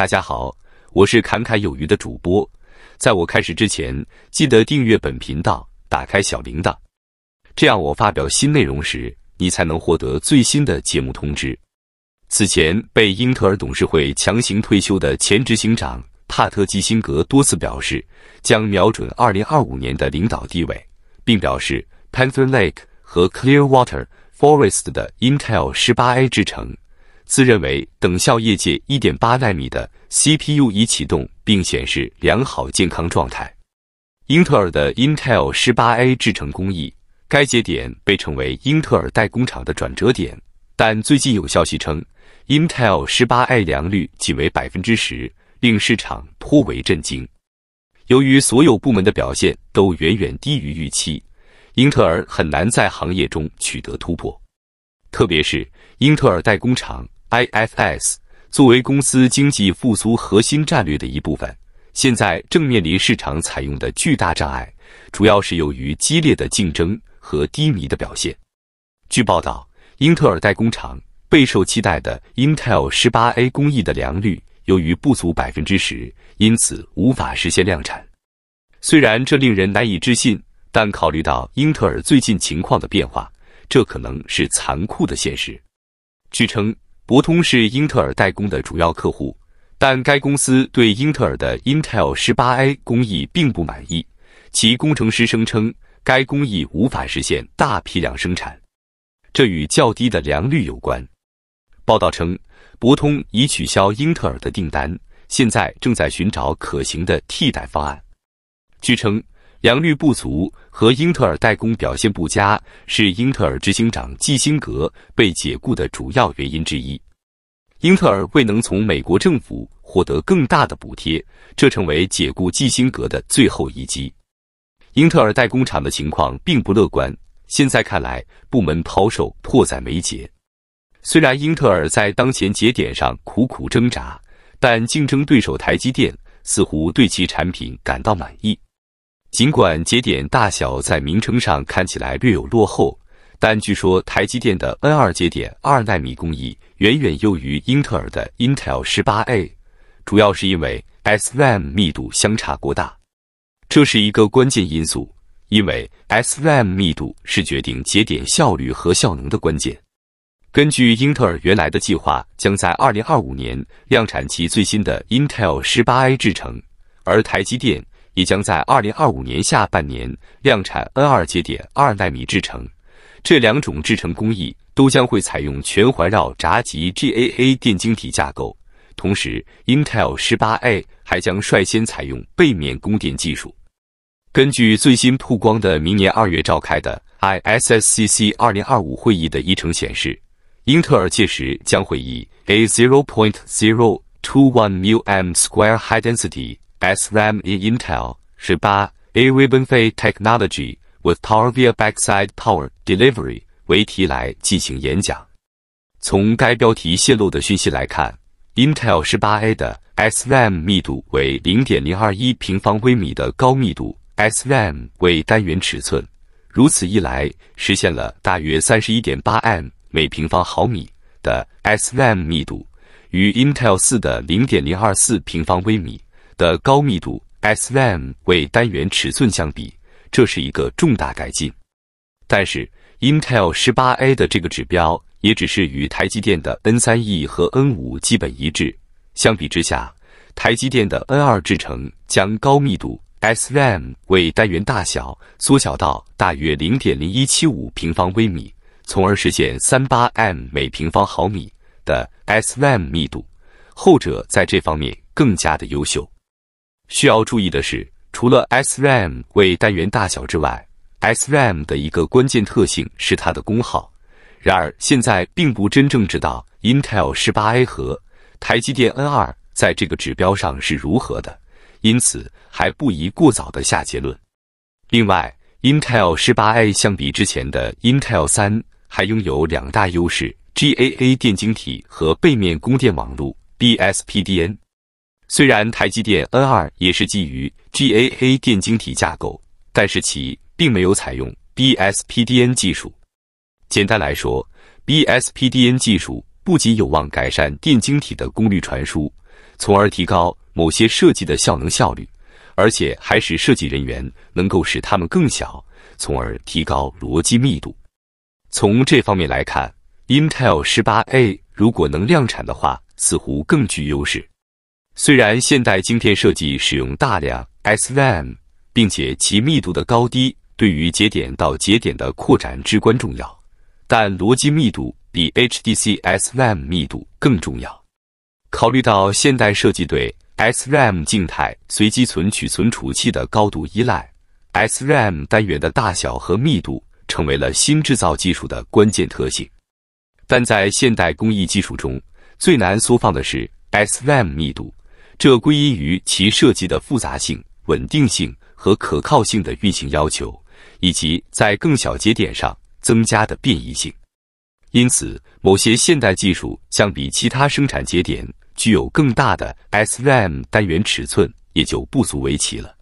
大家好，我是侃侃有余的主播。在我开始之前，记得订阅本频道，打开小铃铛，这样我发表新内容时，你才能获得最新的节目通知。此前被英特尔董事会强行退休的前执行长帕特基辛格多次表示，将瞄准二零二五年的领导地位，并表示 Panther Lake 和 Clearwater Forest 的 Intel 十八 A 制成。自认为等效业界1.8纳米的 CPU 已启动并显示良好健康状态。英特尔的 Intel 18A 制程工艺，该节点被称为英特尔代工厂的转折点。但最近有消息称，Intel 18A 良率仅为百分之十，令市场颇为震惊。由于所有部门的表现都远远低于预期，英特尔很难在行业中取得突破，特别是英特尔代工厂。IFS 作为公司经济复苏核心战略的一部分，现在正面临市场采用的巨大障碍，主要是由于激烈的竞争和低迷的表现。据报道，英特尔代工厂备受期待的 Intel 18A 工艺的良率由于不足百分之十，因此无法实现量产。虽然这令人难以置信，但考虑到英特尔最近情况的变化，这可能是残酷的现实。据称。博通是英特尔代工的主要客户，但该公司对英特尔的 Intel 十八 A 工艺并不满意。其工程师声称，该工艺无法实现大批量生产，这与较低的良率有关。报道称，博通已取消英特尔的订单，现在正在寻找可行的替代方案。据称。良率不足和英特尔代工表现不佳是英特尔执行长基辛格被解雇的主要原因之一。英特尔未能从美国政府获得更大的补贴，这成为解雇基辛格的最后一击。英特尔代工厂的情况并不乐观，现在看来，部门抛售迫在眉睫。虽然英特尔在当前节点上苦苦挣扎，但竞争对手台积电似乎对其产品感到满意。尽管节点大小在名称上看起来略有落后，但据说台积电的 N 二节点二纳米工艺远远优于英特尔的 Intel 十八 A，主要是因为 SRAM 密度相差过大，这是一个关键因素，因为 SRAM 密度是决定节点效率和效能的关键。根据英特尔原来的计划，将在二零二五年量产其最新的 Intel 十八 A 制程，而台积电。也将在二零二五年下半年量产 N 二节点二纳米制程，这两种制程工艺都将会采用全环绕闸极 GAA 电晶体架构。同时，Intel 十八 A 还将率先采用背面供电技术。根据最新曝光的明年二月召开的 ISSCC 二零二五会议的议程显示，英特尔届时将会以 A zero point zero two one mm square high density。SRAM in Intel 是8 a Ribbon f y Technology with Power via Backside Power Delivery 为题来进行演讲。从该标题泄露的讯息来看，Intel 18A 的 SRAM 密度为0.021平方微米的高密度 SRAM 为单元尺寸，如此一来实现了大约 31.8M 每平方毫米的 SRAM 密度，与 Intel 4的0.024平方微米。的高密度 s v a m 单元尺寸相比，这是一个重大改进。但是 Intel 18A 的这个指标也只是与台积电的 N3E 和 N5 基本一致。相比之下，台积电的 N2 制程将高密度 s v a m 单元大小缩小到大约0.0175平方微米，从而实现 38M 每平方毫米的 s v a m 密度，后者在这方面更加的优秀。需要注意的是，除了 SRAM 为单元大小之外，SRAM 的一个关键特性是它的功耗。然而，现在并不真正知道 Intel 十八 A 和台积电 N 二在这个指标上是如何的，因此还不宜过早的下结论。另外，Intel 十八 A 相比之前的 Intel 三还拥有两大优势：GAA 电晶体和背面供电网路 BSPDN。虽然台积电 N 二也是基于 GAA 电晶体架构，但是其并没有采用 BSPDN 技术。简单来说，BSPDN 技术不仅有望改善电晶体的功率传输，从而提高某些设计的效能效率，而且还使设计人员能够使它们更小，从而提高逻辑密度。从这方面来看，Intel 十八 A 如果能量产的话，似乎更具优势。虽然现代晶片设计使用大量 SRAM，并且其密度的高低对于节点到节点的扩展至关重要，但逻辑密度比 H D C SRAM 密度更重要。考虑到现代设计对 SRAM 静态随机存取存储器的高度依赖，SRAM 单元的大小和密度成为了新制造技术的关键特性。但在现代工艺技术中，最难缩放的是 SRAM 密度。这归因于其设计的复杂性、稳定性和可靠性的运行要求，以及在更小节点上增加的变异性。因此，某些现代技术相比其他生产节点具有更大的 s v m 单元尺寸也就不足为奇了。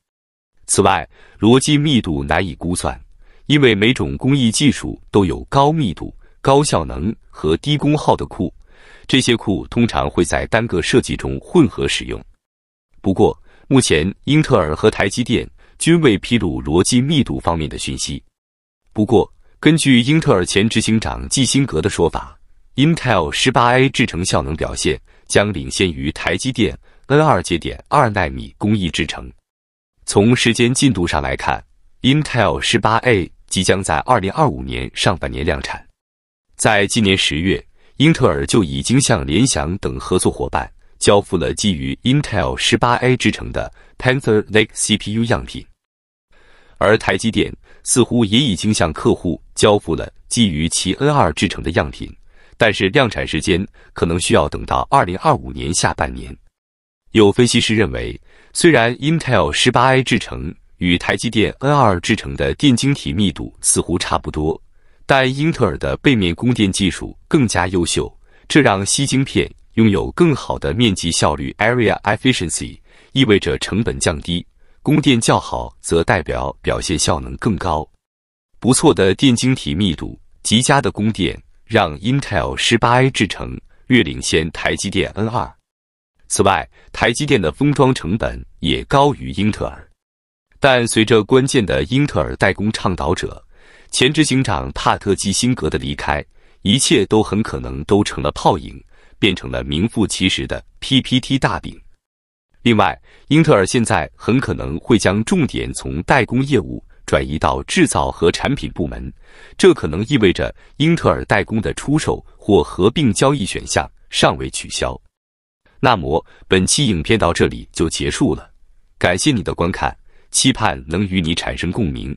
此外，逻辑密度难以估算，因为每种工艺技术都有高密度、高效能和低功耗的库。这些库通常会在单个设计中混合使用，不过目前英特尔和台积电均未披露逻辑密度方面的讯息。不过，根据英特尔前执行长基辛格的说法，Intel 18A 制程效能表现将领先于台积电 N2 节点二纳米工艺制程。从时间进度上来看，Intel 18A 即将在2025年上半年量产。在今年十月。英特尔就已经向联想等合作伙伴交付了基于 Intel 十八 A 制成的 Panther Lake CPU 样品，而台积电似乎也已经向客户交付了基于其 N 二制成的样品，但是量产时间可能需要等到二零二五年下半年。有分析师认为，虽然 Intel 十八 A 制成与台积电 N 二制成的电晶体密度似乎差不多。但英特尔的背面供电技术更加优秀，这让吸晶片拥有更好的面积效率 （Area Efficiency），意味着成本降低。供电较好，则代表表现效能更高。不错的电晶体密度、极佳的供电，让 Intel 18A 制程略领先台积电 N2。此外，台积电的封装成本也高于英特尔。但随着关键的英特尔代工倡导者。前执行长帕特基辛格的离开，一切都很可能都成了泡影，变成了名副其实的 PPT 大饼。另外，英特尔现在很可能会将重点从代工业务转移到制造和产品部门，这可能意味着英特尔代工的出售或合并交易选项尚未取消。那么，本期影片到这里就结束了，感谢你的观看，期盼能与你产生共鸣。